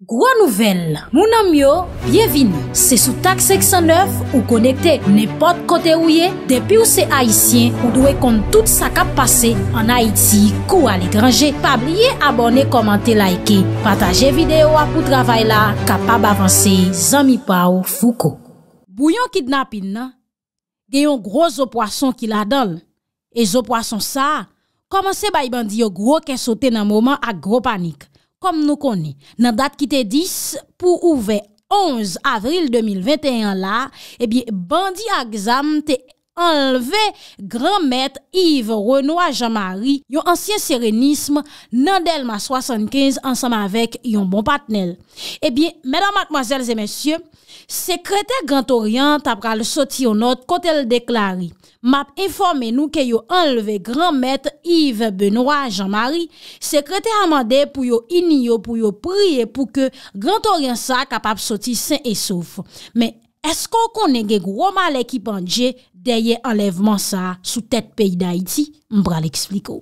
Gro nouvel, mounan myo, bienvin, se sou tak 609 ou konekte, ne pot kote ou ye, depi ou se Haitien ou dwe kont tout sa kap pase, an Haiti, kou al ekranje, pa blye abone, komante, laike, pataje videyo apou travay la, kapab avanse, zami pa ou fuko. Bouyon kidnapin nan, genyon gro zo poason ki la dol, e zo poason sa, komanse baybandi yo gro ken sote nan mouman ak gro panik. Kom nou koni, nan dat ki te dis, pou ouve 11 avril 2021 la, ebi eh bandi a gzam te ekran. anleve Gran Mètre Yves-Renoy Jean-Marie yon ansyen serenisme nan Delma 75 ansame avèk yon bon patnel. Ebyen, eh mèdan matmoazèl zè mèsyè, sekreter Gran Torian tap pral soti yon not kote l deklari. Map informe nou ke yon anleve Gran Mètre Yves-Renoy Jean-Marie, sekreter amande pou yon iniyo pou yon priye pou ke Gran Torian sa kapap soti sen e souf. Mè! Esko konen gen groma lèkipan dje deye enlèvman sa sou tèt peyi d'Haïti? Mbra l'ekspliko.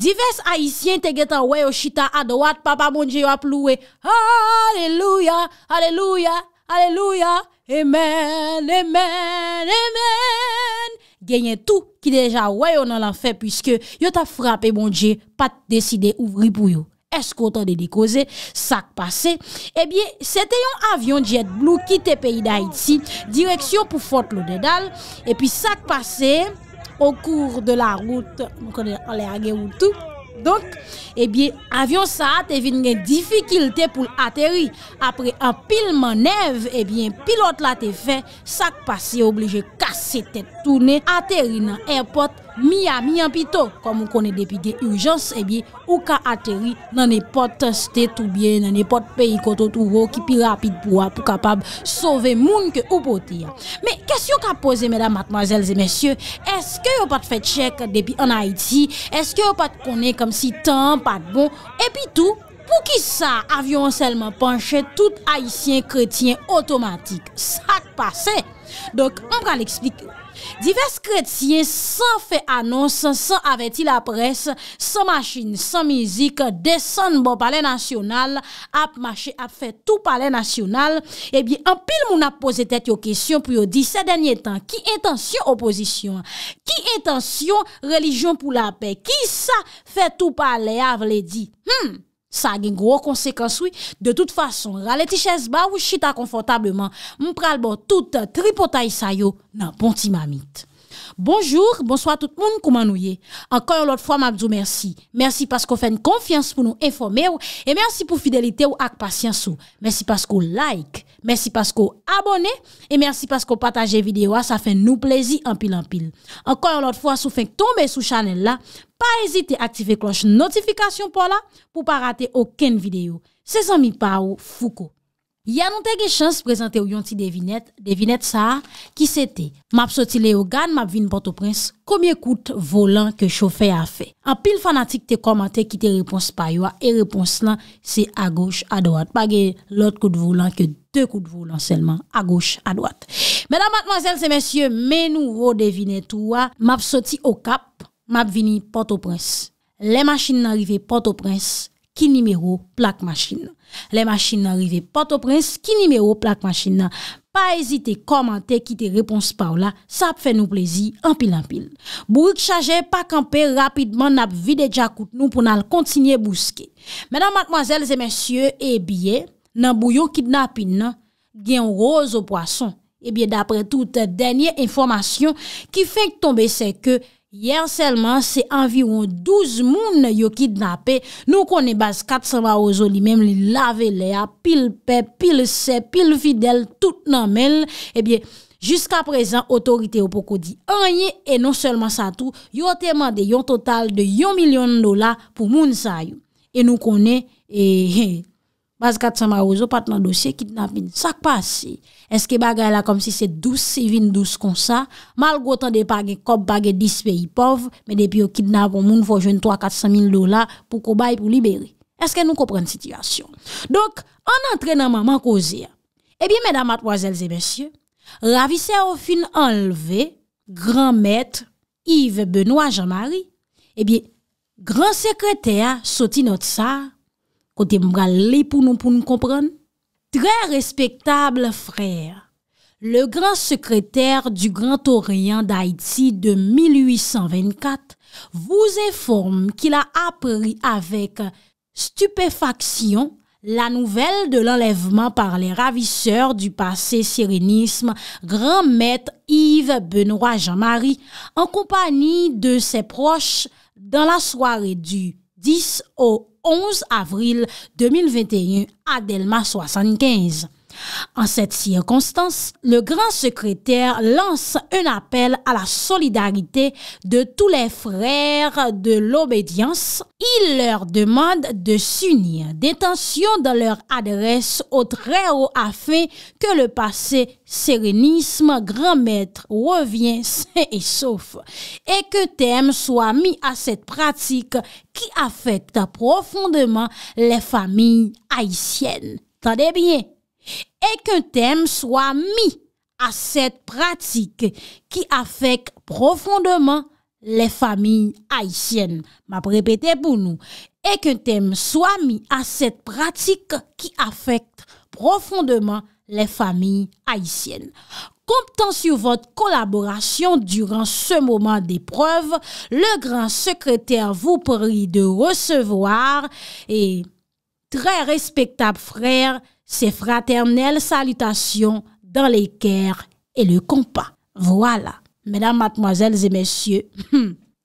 Divers haïsyen te gen tan weyo chita adowat, papa moun dje yo aplouwe, Aleluya, aleluya, aleluya, emen, emen, emen, genyen tou ki deja weyo nan la fè pwiske yo ta frapè moun dje pat deside ouvri pou yo. Eskotan de di koze, sak pase. Ebyen, sete yon avyon JetBlue ki te peyi da iti, direksyon pou Fort Lauderdale. Epyen, sak pase, ou kour de la route, mou konen ale agen woutou. Donk, ebyen, avyon sa ate vin gen difikilte pou ateri. Apre an pil manev, ebyen, pilot la te fe, sak pase, oblige kase te toune, ateri nan airport. mi a mi an pi to, komon konen depi de urjans e bi, ou ka ateri nan ne pot teste tou bien, nan ne pot peyi koto tou ro, ki pi rapit pou ap pou kapab sove moun ke ou poti. Me, kesyon ka pose, medan matmazelze mensyo, eske yo pat fet chek depi an Haiti, eske yo pat konen kom si tan pat bon, epi tou, pou ki sa avyon selman panche tout Haitien-Kretien otomatik. Sak pase! Dok, mwen pral explik, Divers kretien san fe anons, san aveti la pres, san maschin, san mizik, desan bon pale nasyonal, ap mache ap fe tou pale nasyonal, epi an pil moun ap pose tet yo kesyon pou yo di sa denye tan ki intensyon oposisyon, ki intensyon relijyon pou la pe, ki sa fe tou pale avle di. Hmm, Sa gen gwo konsekans wè, de tout fason, ralè ti chèz ba ou chita konfortableman, moun pral bo tout tripotay sa yo nan pon ti mamit. Bonjour, bonsoit tout moun kouman nou ye. Ankon yon lot fwa mabzou mersi. Mersi paskou fèn konfians pou nou enfome ou, e mersi pou fidelite ou ak pasyans ou. Mersi paskou like, mersi paskou abone, e mersi paskou pataje videwa, sa fèn nou plezi anpil anpil. Ankon yon lot fwa sou fèn tombe sou chanel la. pa ezite aktive kloche notifikasyon pou la pou pa rate oken videyo. Se san mi pa ou fuko. Yanon te ge chans prezante ou yon ti devinet, devinet sa a, ki se te, map soti le yo gane map vin boto prins, komye kout volan ke chofe a fe? An pil fanatik te komante ki te repons pa yo a, e repons lan se a goch a doat. Pa ge lot kout volan ke de kout volan selman, a goch a doat. Mèdame, mèdame, mèdame, mèdame, mèdame, mèdame, mèdame, mèdame, mèdame, mèdame, mèdame, mèdame, mèdame, mèdame, mèdame, mèdame map vini Port-au-Prince. Le machine nan rive Port-au-Prince, ki nime ro plak machine nan. Le machine nan rive Port-au-Prince, ki nime ro plak machine nan. Pa ezite komante ki te repons pa ou la, sa ap fè nou plezi, anpil anpil. Bourouk chaje, pa kampe rapidman nap vide dja kout nou pou nan l kontinye bouske. Menan matmazel zè mensyo, e eh bie, nan bouyo ki dna pin nan, gen rose ou poason. E eh bie, dapre tout denye informasyon, ki fè k tombe se ke, Yer selman, se anviron 12 moun yo ki dnape, nou konen bas 400 wa ozoli, mem li lave le a, pil pe, pil se, pil fidel, tout nan men. Ebyen, jiska prezan, otorite yo poko di anye, e non selman sa tou, yo teman de yon total de yon milyon dola pou moun sa yo. E nou konen, e he he. Bas 400 marouzo pat nan dosye, kidnap mi. Sak pa si. Eske bagay la kom si se douz, se vin douz kon sa, malgo tan de page kop bagay 10 peyi pov, men depi yo kidnap on moun fojwen 3-400 mil dola pou kobay pou liberi. Eske nou koprenn sityasyon. Donk, an antrenman man kozi ya. Ebi, mèdamat, wazèlzè, mèsyè, ravise ou fin anleve, gran mèt, Yves, Benoît, Jean-Marie, ebi, gran sekreter, Soti Notsa, Côté m'bralé pour nous, pour nous comprendre. Très respectable frère, le grand secrétaire du Grand Orient d'Haïti de 1824 vous informe qu'il a appris avec stupéfaction la nouvelle de l'enlèvement par les ravisseurs du passé sérénisme, grand maître Yves Benoît Jean-Marie, en compagnie de ses proches, dans la soirée du 10 au 11 avril 2021 à Delma 75. En cette circonstance, le grand secrétaire lance un appel à la solidarité de tous les frères de l'obédience. Il leur demande de s'unir, Détention dans leur adresse au Très-Haut afin que le passé sérénisme grand maître revient sain et sauf et que thème soit mis à cette pratique qui affecte profondément les familles haïtiennes. Tenez bien, et qu'un thème soit mis à cette pratique qui affecte profondément les familles haïtiennes. M'a répété pour nous. Et qu'un thème soit mis à cette pratique qui affecte profondément les familles haïtiennes. Comptant sur votre collaboration durant ce moment d'épreuve, le grand secrétaire vous prie de recevoir et très respectable frère Se fraternel salutasyon dan le kèr e hmm. le kompa. Voilà. Mèdam, matmoazèl, zè mèsyè,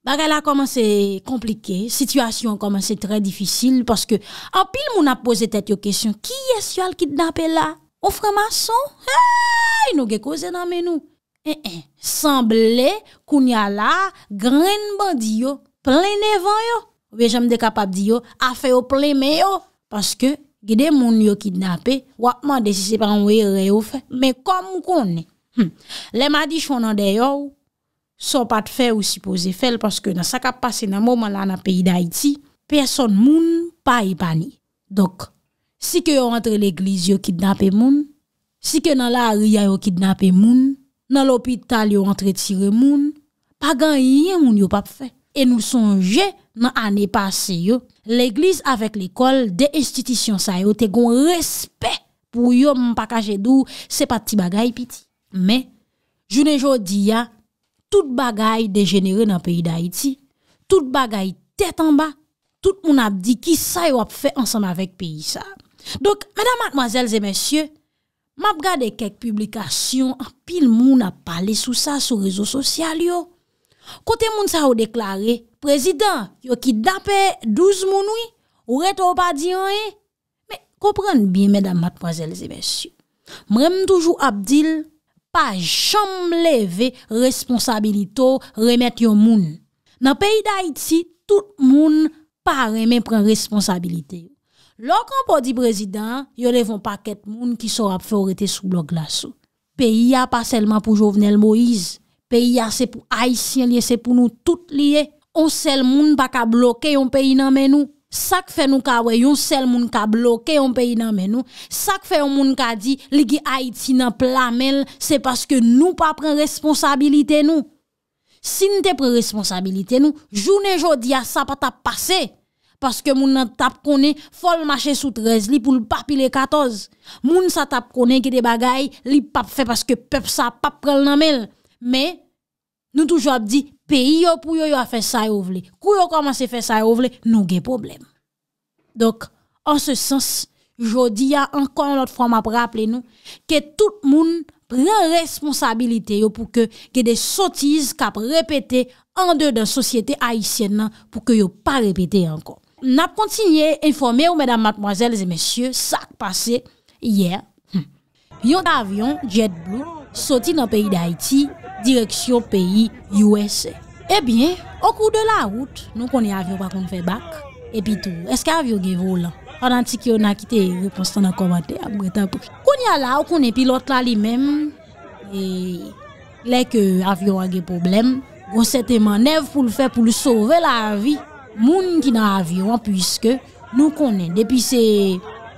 bagè la koman se komplike, sityasyon koman se trè difisyl paske apil moun apose tèt yo kèsyon ki es yo al ki dnape la? O frè mason? Hei, nou ge ko zè nan menou? Hei, hei, sanble koun ya la gren bandi yo, plè nevan yo, ve jèm de kapap di yo, a fè yo plè me yo, paske... Gide moun yo kidnapè, wakman desi sepan wè yon reyo fè, mè kom mou konè. Hmm, le madi chon nan dey yo, son pat fè ou si pose fèl, paske nan sakap pase nan mouman lan apè yi da iti, person moun pa yi e pani. Dok, si ke yo rentre l'egliz yo kidnapè moun, si ke nan la ariya yo kidnapè moun, nan l'opital yo rentre tire moun, pa gan yi moun yo pap fè. E nou son jè, Nan ane pase yo, l'eglise avèk l'ekol de istitisyon sa yo te gon respè pou yo mpaka jèdou se pati bagay piti. Mè, jounè jò di ya, tout bagay dejenere nan peyi da iti, tout bagay tèt anba, tout moun ap di ki sa yo ap fè ansan avèk peyi sa. Dok, mèdam matmazèl zè mèsyè, mab gade kek publikasyon, pil moun ap pale sou sa sou rezo sosyal yo. Kote moun sa ou deklare, prezident, yo ki dapè douz moun ou, ou reto pa diyon e? Me, koprenn biye, mèdame, mademoiselles et messieurs. Mremen toujou Abdil, pa jom leve responsabilito remet yo moun. Nan peyi da iti, tout moun pa remen pren responsabilite. Lò kon po di prezident, yo levon paket moun ki sor ap fè ou rete sou blok laso. Peyi ya pa selman pou jovenel Moïse. Pey ya se pou Aisyen liye, se pou nou tout liye. On sel moun pa ka bloke yon peyi nan men nou. Sak fe nou ka wey, on sel moun ka bloke yon peyi nan men nou. Sak fe yon moun ka di, li ki Aisyen nan plamel, se paske nou pa pren responsabilite nou. Sin te pren responsabilite nou, jounen jodi ya sa pa tap pase. Paske moun nan tap kone, fol mache sou trez li pou l'papile katoz. Moun sa tap kone ki de bagay, li pap fe paske pep sa pap prel nan men nou. men nou toujou ap di peyi yo pou yo yo a fè sa yo vle kou yo komanse fè sa yo vle, nou gen problem dok an se sens, jodi ya ankon anot fwa map rapple nou ke tout moun pren responsabilite yo pou ke gen de sotiz kap repete an de dan sosyete aisyen nan pou ke yo pa repete ankon nap kontinye informe ou mèdam matmoazèl zè mèsyè sak pase yè yon avyon jet blue Soti nan peyi Daiti, direksyon peyi U.S. Ebyen, eh okou de la wout, nou konen avyon pa kon fe bak. Epi tou, eske avyon ge volan? Anantik yo nakite reponsan nan komante a mwen ta pou. Konen la, ou konen pilot la li men, e leke avyon a ge problem, gonsete manev pou l'fe, pou l'sove la avyon, moun ki nan avyon, pwiske nou konen. Depi se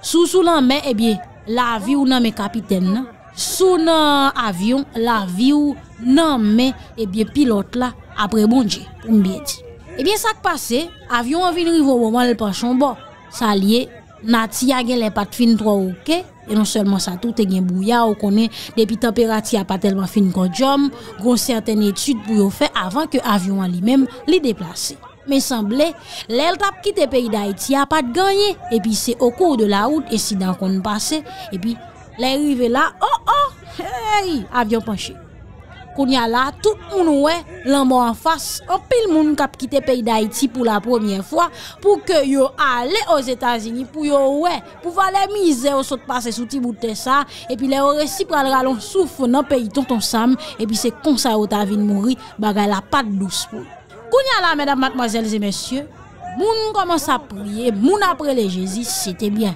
sou sou lan men, ebyen, eh la avyon nan men kapiten nan. Sou nan avyon, la viw nan men e biye pilot la apre bonje, pou mbiye di. Ebyen sak pase, avyon an vin rivo waman el panchon bo. Sa liye, nati a gen le pat fin tro ouke, e non selman sa tout e gen bouya ou konen depi temperati a pat telman fin kon jom, kon certain etude pou yo fe avan ke avyon an li men li deplase. Men sanble, lel tap kite peyi da eti a pat ganyen, epi se okou de la ouk, esi dan kon pase, epi... Le rive la, oh oh, hey, avyon panche. Koun ya la, tout moun wè, lanbo an fas, an pil moun kap kite peyi da iti pou la premier fwa, pou ke yo ale o Zetazini, pou yo wè, pou fa le mize ou sot pase soti boutè sa, epi le ore si pral ralon souf nan peyi ton ton sam, epi se konsa yo ta vin moun ri, bagay la pat douz pou. Koun ya la, mèdam matmazèl zè mèsyè, moun koman sa priye, moun apre le Jezi, sete byen.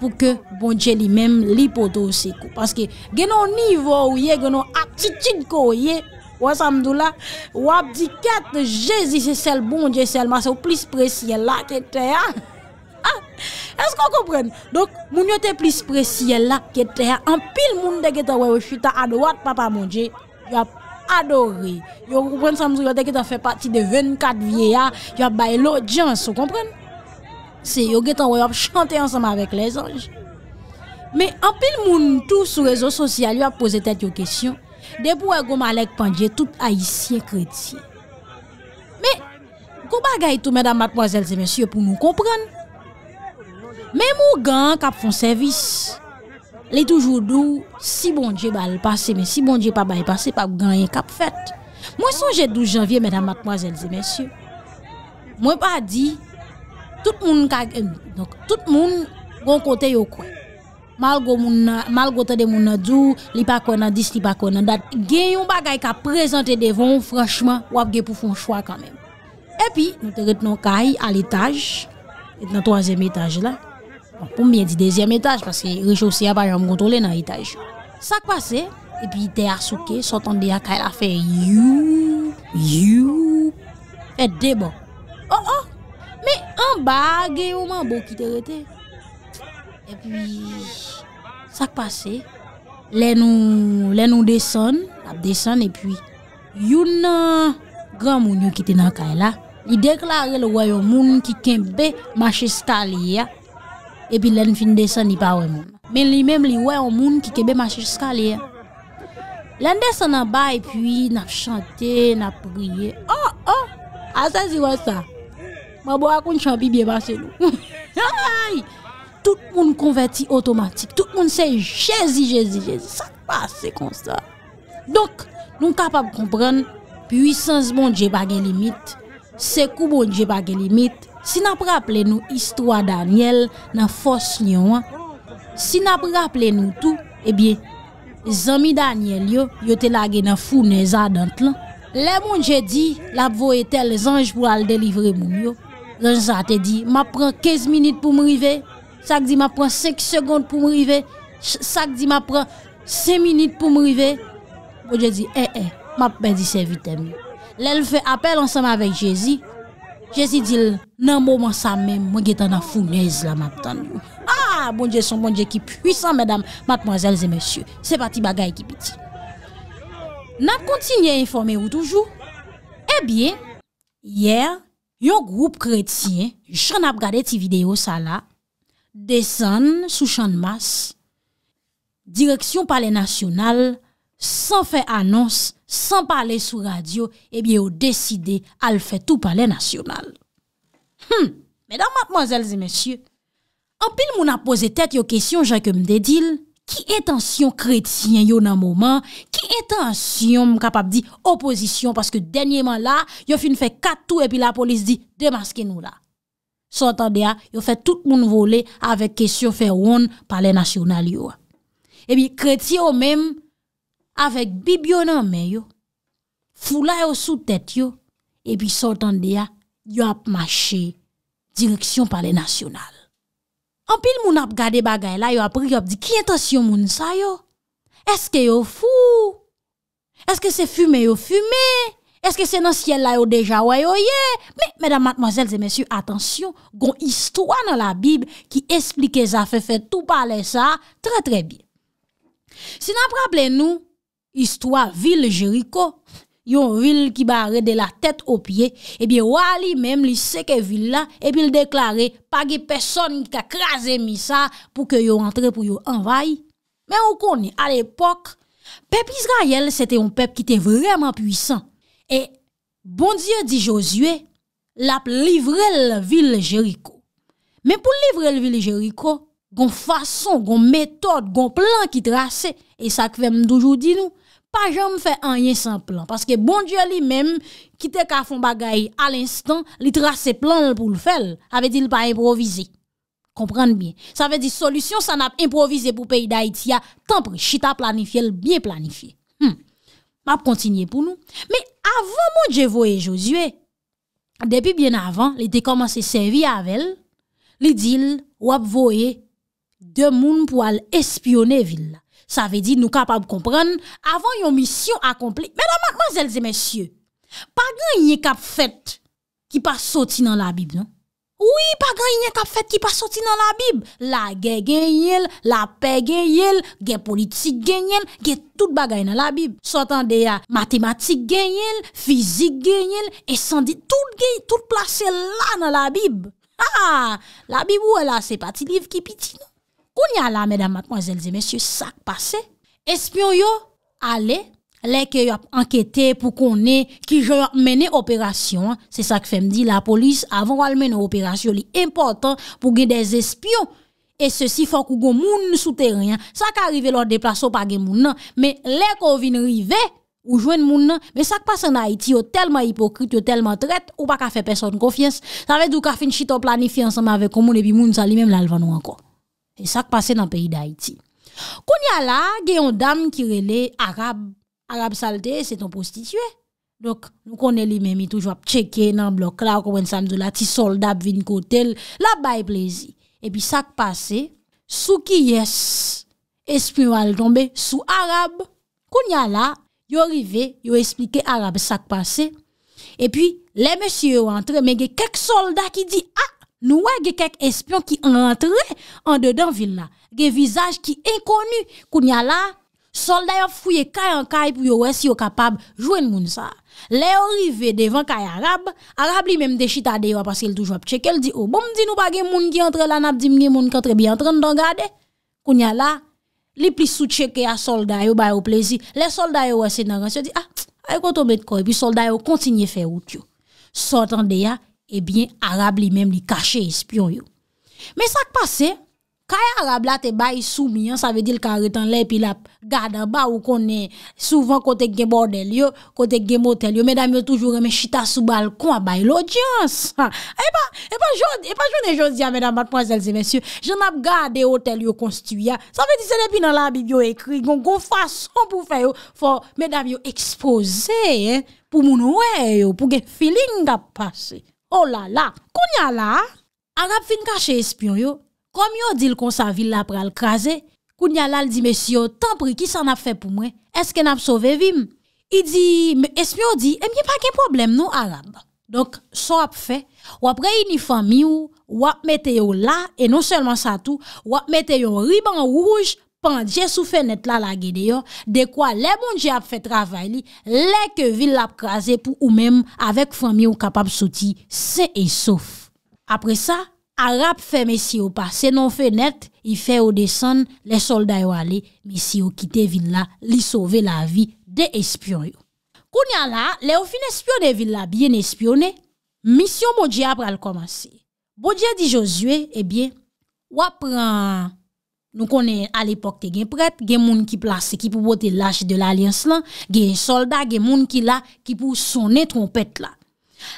pou ke bon dje li menm li podose kou. Paske genon nivou ou ye, genon aptitid kou ou ye, wap samdou la, wap di ket jesise sel bon dje sel ma se ou plis presye la ke te ya. Ah, ah, Esk kon kompren? Donk moun yo te plis presye la ke te ya, an ah, pil moun deke ta wewe fita adowat papa mon dje, yo ap adori. Yo kompren samdou yo deke ta fe pati de 24 vieya, yo ap baye l'odyans, yo kompren? Se yo getan woy ap chante ansama avek le zanj. Me apil moun tou sou rezon sosyal yo ap pose tet yo kesyon, debou e gom alek pandye tout aisyen kredsyen. Me, go bagay tou mèdam matmoazèl zèmèsyen pou nou komprèn. Me mou gan kap fon servis. Le toujou dou, si bon dje bal pase, me si bon dje pa bay pase, pa ganyen kap fèt. Mwen sonje 12 janvye mèdam matmoazèl zèmèsyen. Mwen pa di... Eh, tout moun gon kote yo kwen. Malgo te de moun nan djou, li pa kwen nan, dis li pa kwen nan, dat gen yon bagay ka prezante devon, franchman, wap ge pou foun chwa kamen. Epi, nou te ret nan kay al etaj, et nan toazem etaj la. Bon, Poum biye di dezyem etaj, paske rejousi ya bayan mgon tole nan etaj. Sa kwa se, epi de a souke, sotan de a kay la fe, yu, yu, et debon. Oh oh! Me an bagye ouman bo ki te rete E pi Sak pase Len ou deson Ap deson e pi Yon gran moun yo ki te nan kaela Li deklare le woy o moun Ki kembe mache skalia E pi len fin deson I pa woy moun Men li mem li woy o moun ki kembe mache skalia Len deson an ba E pi nap chante, nap priye Oh, oh, asan si wosa Mwa bo akoun chanpi biye basenou. Tout moun konverti otomatik. Tout moun se jezi, jezi, jezi. Sak pa se konstan. Donk, nou kapap kompren, pwisans moun dje bagen limit, se kou moun dje bagen limit, si nap rapple nou istwa Daniel, nan fos nyon an, si nap rapple nou tou, ebyen, zami Daniel yo, yote lage nan foun e zadant lan. Le moun dje di, la pvo etel zanj pou al delivre moun yo. Dan sa te di, ma pre 15 minute pou mrive, sak di ma pre 5 seconde pou mrive, sak di ma pre 5 minute pou mrive. Bon je di, e eh, e, eh, ma pe di se vitem. Lèl fè apel ansame avèk Jezi, Jezi dil, nan mouman sa mèm, mwen getan na founèz la map tan. Ah, bon je son, bon je ki pwisan, mèdam, matmanjèl zè mèsyè, se pati bagay ki piti. Na kontinye informe ou toujou, e eh bie, yèr, Yon group kretien, jen ap gade ti video sa la, desen sou chan mas, direksyon pale nasyonal, san fe anons, san pale sou radyo, eh ebyen ou deside al fe tou pale nasyonal. Medan matman zelzi mesye, an pil moun ap pose tet yo kesyon jay ke mde dil. Ki etansyon kretiyen yo nan mouman, ki etansyon m kapap di opozisyon paske denye man la, yo fin fe katou epi la polis di, demaske nou la. Sotan de ya, yo fe tout moun vole avek kesyon fe roun pale nasyonal yo. Ebi kretiyen yo menm, avek bibyo nan men yo, fula yo sou tet yo, epi sotan de ya, yo ap mache direksyon pale nasyonal. Anpil moun ap gade bagay la, yo ap riyop di ki etasyon moun sa yo? Eske yo fou? Eske se fume yo fume? Eske se nan siel la yo deja woy yo ye? Me, medan matmazelze, mesyu, atensyon, gon istwa nan la bib ki esplike zafen, fe tout pale sa, tre tre bi. Sinan praple nou, istwa vil jiriko, yon vil ki bare eh de la tet opye, ebi wali mem li seke vil la, ebi l deklare, pagi peson ki kakraze mi sa, pou ke yo rentre pou yo envaye. Men ou koni, al epok, pep Israel, sete yon pep ki te vreman pwisan, e bondye di Josue, lap livre l vil Jericho. Men pou livre l vil Jericho, gon fason, gon metode, gon plan ki trase, e sa kvem doujou di nou, pa jom fe anyen san plan. Paske bon diyo li menm, kite ka fon bagay al instan, li trase plan l pou l fel, ave di l pa improvize. Komprende bien. Sa ve di solusyon, sa nap improvize pou peyi da iti ya, tanpri, chita planifye l, bien planifye. Ma hmm. ap kontinye pou nou. Me avan moun je voye Josue, depi bien avan, li dey komanse servi avel, li dil wap voye de moun pou al espyone vil la. Sa ve di nou kapab kompren avan yon misyon akomple. Medan makman zelze mesye, pa gan yon kap fet ki pa soti nan la bib non? Ouwi, pa gan yon kap fet ki pa soti nan la bib? La gen gen yel, la pe gen yel, gen politik gen yel, gen tout bagay nan la bib. Sotan de ya matematik gen yel, fizik gen yel, e sandi tout gen yel, tout plase la nan ah, la bib. Ha, la bib wè la se pati liv ki piti non? Koun ya la, mèdam matmòzèl zè mèsyè, sak pase, espyon yo ale, lèk yo anketè pou konè ki jò mène operasyon. Se sak fèm di, la polis avan wal mène operasyon li importan pou gen des espyon. E se si fòk ou gò moun sou terrenyan, sak arive lò de plaso pa gen moun nan, mè lèk ou vin rive ou jò moun nan, mè sak pase nan Haiti yo telman hipokrit, yo telman tret, ou pa ka fè person konfians. Sa vè dò ka fin chit ou planifians amè avek kon moun epi moun, sa li mèm lalvan ou ankon. E sak pase nan peyi d'Haïti. Koun ya la, gen yon dam ki rele Arab. Arab salte, se ton prostitue. Dok, nou konen li mèmi toujwa p'cheke nan blok la, wèn san dou la ti solda p'vin kotel. La baye plezi. E pi sak pase, sou ki yes, espri wal tombe, sou Arab. Koun ya la, yo rive, yo esplike Arab sak pase. E pi, le mèsi yo antre, men gen kek solda ki di, ah! Nou wè ge kek espyon ki entre an dedan villa. Ge vizaj ki ekonu. Kou nya la, solda yo fouye kaya an kaya pou yo wè si yo kapab jwen moun sa. Le yo rive devan kaya Arab. Arab li mèm de chitade yo apasèl toujwa p'cheke. Kèl di o, oh, boum di nou pa gen moun ki entre la nap di moun ki entre bi entren. Kou nya la, li pli soucheke ya solda yo bè yo plezi. Le solda yo wè se nan rasyo di, a ah, yo kontou bet koi, e pi solda yo kontinye fè wout yo. Sotan de ya, ebyen eh Arab li mèm li kache espyon yo. Mè sa k'pase, kaya Arab la te bay soumi, sa ve di l'karetan lèp il ap gada ba ou konè souvan kote gen bordel yo, kote gen motel yo, mè dam yo toujou remè chita sou balkon eh eh a bay l'odyans. Epa joun e joun zia mè dam bat, mwen zèl zèl zèl mè syo, jen ap gade hotel yo konstuya, sa ve di sè lèp inan la biyo ekri, yon go fason pou fè yo, mè dam yo ekspose, pou moun wè yo, pou gen filin dap pase. Olala, oh kounya la, arap vin kache espyon yo, kom yo dil kon sa villa pral kaze, kounya la li di, messi yo, tan pri ki san ap fe pou mwen, eske nap sove vim? I di, espyon di, e eh, mi pa ke problem nou arap? Donk, so ap fe, wap re inifan mi ou, wap mete yo la, e non selman sa tou, wap mete yo riban wouj pou mwen. pandje sou fenet la lage deyon, dekwa le moun diap fe travay li, le ke vil la pkaze pou ou mem, avek fami ou kapap soti, se e sof. Apre sa, arap fe mesi ou pa, se non fenet, i fe ou desan, le solday ou ale, mesi ou kite vil la, li sove la vi de espion yo. Koun ya la, le ou fin espion de vil la, biye n'espion e, misyon moun diap pral komanse. Boudje di Josue, e eh bie, wap pran, Nou konen al epok te gen prèt, gen moun ki plase ki pou pote l'aj de l'alyens lan, gen soldat, gen moun ki la ki pou sone trompèt la.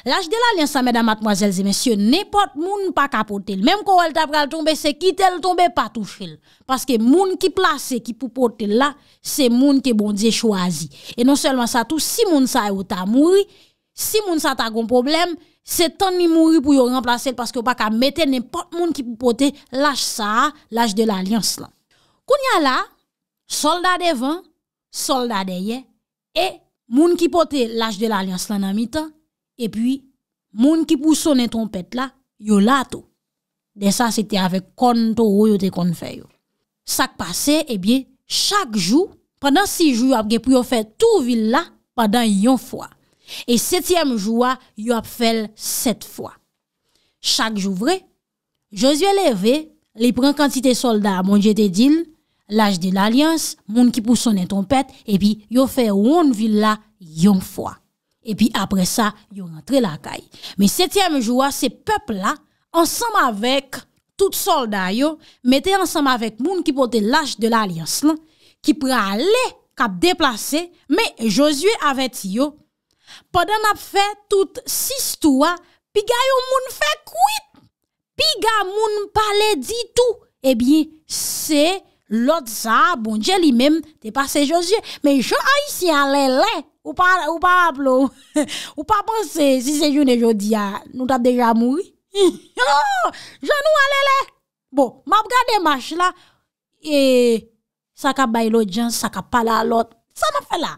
L'aj de l'alyens sa, mèdam, matmoazèlze, mèsyè, nèpot moun pa kapote l. Mèm kon wèl ta pral tombe, se kitè l tombe, pa touche l. Paske moun ki plase ki pou pote l la, se moun ke bon diè chwazi. E non selman sa tou, si moun sa e ou ta mouri, si moun sa ta gon probleme, Se tan ni mouri pou yo remplase l paske w pa ka mette, ne pat moun ki pou pote l aj sa, l aj de l alians la. Koun ya la, solda devan, solda deye, e moun ki pote l aj de l alians la nan mi tan, e pi moun ki pou sone tonpet la, yo lato. De sa, se te avek kon to ou yo te kon feyo. Sak pase, e biye, chak jou, pandan si jou apge pou yo fe tou vil la, pandan yon fwa. E setyem joua, yo ap fel set fwa. Chak jou vre, Josue leve, li pren kantite solda moun jete din, l'aj de l'alyans, moun ki pou sonen tonpet, e pi yo fe woun villa yon fwa. E pi apre sa, yo rentre la kay. Me setyem joua, se pep la, ansam avek tout solda yo, mete ansam avek moun ki pote l'aj de l'alyans lan, ki pre ale kap deplase, me Josue avet yo, Poden ap fe tout si stouwa Pi ga yon moun fe kouit Pi ga moun pale di tou Ebyen se lot sa Bon dje li mem te pase jose Men yo a yisi alele Ou pa ap lo Ou pa pense si se jone jodia Nou ta deja moui Yo oh, nou alele Bon map ga demache la E sa ka bay lo djan Sa ka pale alot Sa ma fe la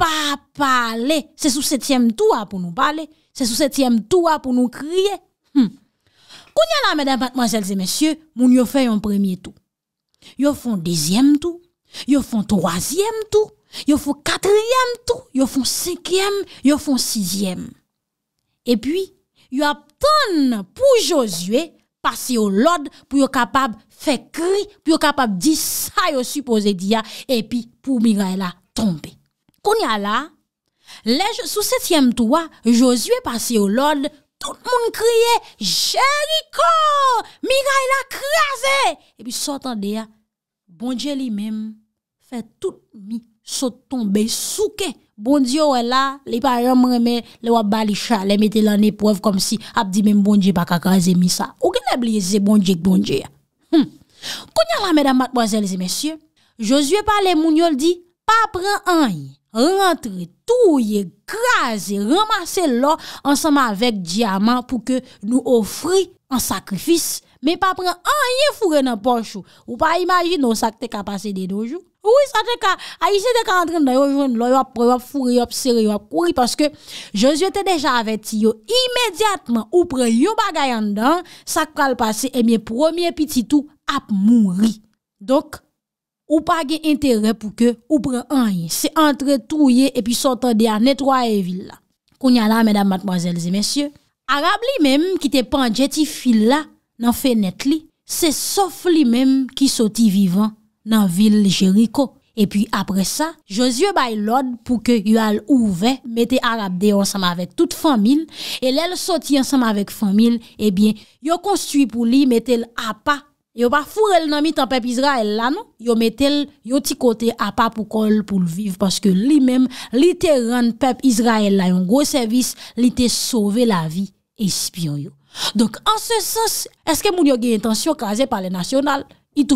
pas parler. C'est sous septième tour pour nous parler. C'est sous septième tour pour nous crier. Hum. y a là, mesdames, mademoiselles et messieurs, moun fait un premier tour. fait font deuxième tour. fait font troisième tour. fait font quatrième tour. fait font cinquième. fait font sixième. Et puis, yo tonnes pour Josué passer au Lord pour être capable de faire cri, pour être capable de dire ça, yo supposé dire, et puis pour Miraela tomber. Konya la, lej sou setyem touwa, Josue pase yo lod, tout moun kriye, Jericho, mi ray la kreze! E pi sotande ya, bondje li mem, fe tout mi sotombe souke. Bondje wè la, li pa rem reme, li wap bali chale, mette lan epwev kom si, ap di mem bondje baka kreze mi sa. Ou gen la bliye se bondje k bondje ya? Hm. Konya la, medan matboazel se mesye, Josue pale moun yo li di, pa pre anye, rentre, touye, graze, ramase lò, ansama vek diyaman pou ke nou ofri an sakrifis. Me pa pren anye fure nan ponchou, ou pa imajin nou sak te ka pase de dojou. Ou, sa te ka, a yise de ka antren dayo joun lò, yop preyop fure, yop sere, yop kuri, paske Jezu te deja aveti yo, imediatman ou pren yo bagayan dan, sak kal pase, e miye promye piti tou ap mounri. Donk, Ou pa ge entere pou ke ou pre anye. Se entre trouye epi sotan de an netwa e villa. Koun yala, medan matmazelze mensyo. Arab li menm ki te pandjeti fil la nan fenet li, se sof li menm ki soti vivan nan vil Jericho. Epi apre sa, Josie bay lode pou ke yu al ouve, mette Arab de yon saman vek tout famil, e lel soti yon saman vek famil, e bien, yon konstui pou li mette l'apa, Yo pa furel nan mi tan pep Israel la nou, yo metel yo ti kote apa pou kol pou l'viv. Paske li menm, li te ren pep Israel la yon gwo servis, li te sove la vi espion yo. Donk an se sens, eske moun yo gen intansyon kaze pale nasyonal, ite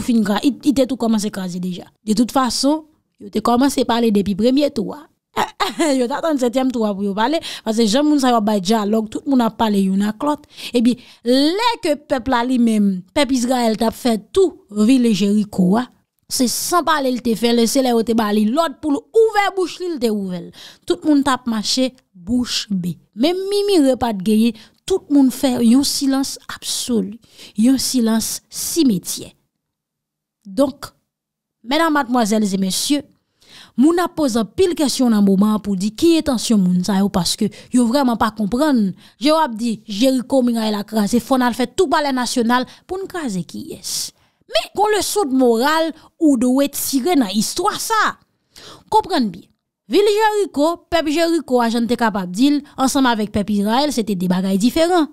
tou komase kaze deja. De tout fason, yo te komase pale depi premye tou wa. yo ta 37e touwa pou yo pale, pase jen moun sa yo bay diyalog, tout moun ap pale yon ak lot, e bi le ke pep la li mem, pep isga el tap fe tout, vi le jeri kouwa, se san pale li te fe, le se le o te ba li lot, pou lou ouvel bouch li li te ouvel, tout moun tap mache bouch be, men mimi repad geye, tout moun fe yon silans absol, yon silans simetye. Donk, menan matmoazelze mesyou, Moun ap posa pil kesyon nan mouman pou di ki etansyon moun sa yo paske yo vreman pa komprende. Je wap di, Jericho mi ra el akrase, fon al fet tou balen nasyonal pou nkaze ki yes. Me kon le soud moral ou do wet sire nan histwa sa. Komprende bi. Vil Jericho, pep Jericho a jante kapak dil, ansanm avik pep Israel, sete debagay diferan.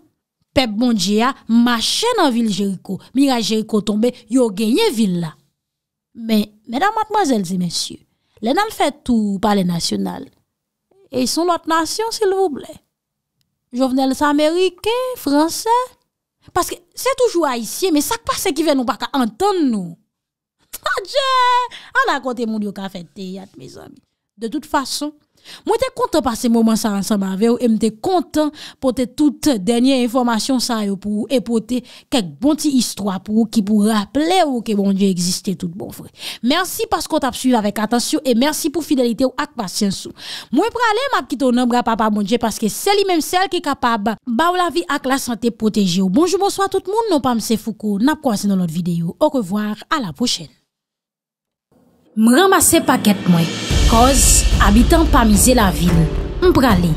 Pep moun jea, ma chen nan vil Jericho. Mi ra Jericho tombe, yo genye vil la. Me, me dam matmazelzi mensyou, Lè nan fè tou pale nasyonal. E yon son lot nasyon, s'il vous blè. Jo vnen les Amerikè, Fransè. Paske, sè toujou a isye, mè sak pa se ki vè nou baka, anton nou. Ta dje, an akote moun yo ka fè te yat, mè zon. De tout fason. Mwen te kontan pa se moman sa ansan ba ve ou E mwen te kontan pote tout denye informasyon sa yo pou ou E pote kek bonti istwa pou ou Ki pou rappele ou ke bon die existen tout bon vre Mersi pas kon tap suyve avek atasyon E mersi pou fidelite ou ak pasyensou Mwen prale map kitonan mga papa bon die Paske seli menm sel ki kapab Ba ou la vi ak la sante poteje ou Bonjou bonsoy a tout moun Non pa mse foukou Nap kwa se nan lot videyo Ou kevwar a la pochen Mwen ramase paket mwen Koz, abitan pa mize la vil, mprale.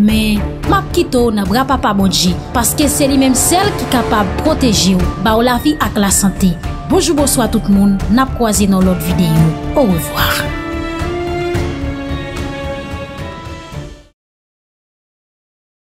Men, map kito nan bra pa pa bodje, paske se li menm sel ki kapab proteje ou, ba ou la vi ak la sante. Bojoubo swa tout moun, nap kwa zi nan lot videyo. Ou revoar.